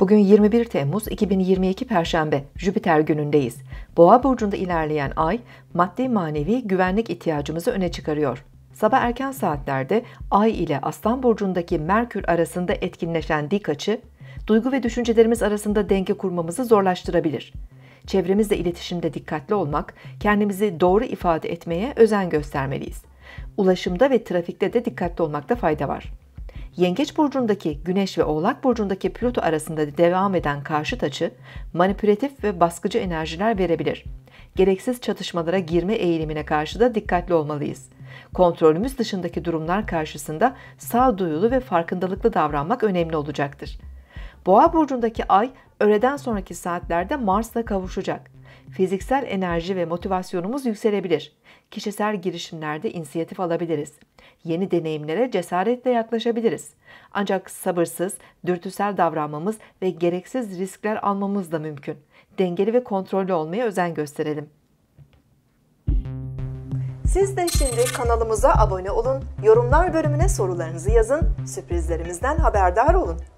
Bugün 21 Temmuz 2022 Perşembe, Jüpiter günündeyiz. Boğa burcunda ilerleyen ay, maddi manevi güvenlik ihtiyacımızı öne çıkarıyor. Sabah erken saatlerde Ay ile Aslan burcundaki Merkür arasında etkinleşen dik açı, duygu ve düşüncelerimiz arasında denge kurmamızı zorlaştırabilir. Çevremizle iletişimde dikkatli olmak, kendimizi doğru ifade etmeye özen göstermeliyiz. Ulaşımda ve trafikte de dikkatli olmakta fayda var. Yengeç burcundaki Güneş ve Oğlak burcundaki Plüto arasında devam eden karşıt açı manipülatif ve baskıcı enerjiler verebilir. Gereksiz çatışmalara girme eğilimine karşı da dikkatli olmalıyız. Kontrolümüz dışındaki durumlar karşısında sağduyulu ve farkındalıklı davranmak önemli olacaktır. Boğa burcundaki ay öğleden sonraki saatlerde Mars'la kavuşacak fiziksel enerji ve motivasyonumuz yükselebilir. Kişisel girişimlerde inisiyatif alabiliriz. Yeni deneyimlere cesaretle yaklaşabiliriz. Ancak sabırsız, dürtüsel davranmamız ve gereksiz riskler almamız da mümkün. Dengeli ve kontrollü olmaya özen gösterelim. Siz de şimdi kanalımıza abone olun, yorumlar bölümüne sorularınızı yazın, sürprizlerimizden haberdar olun.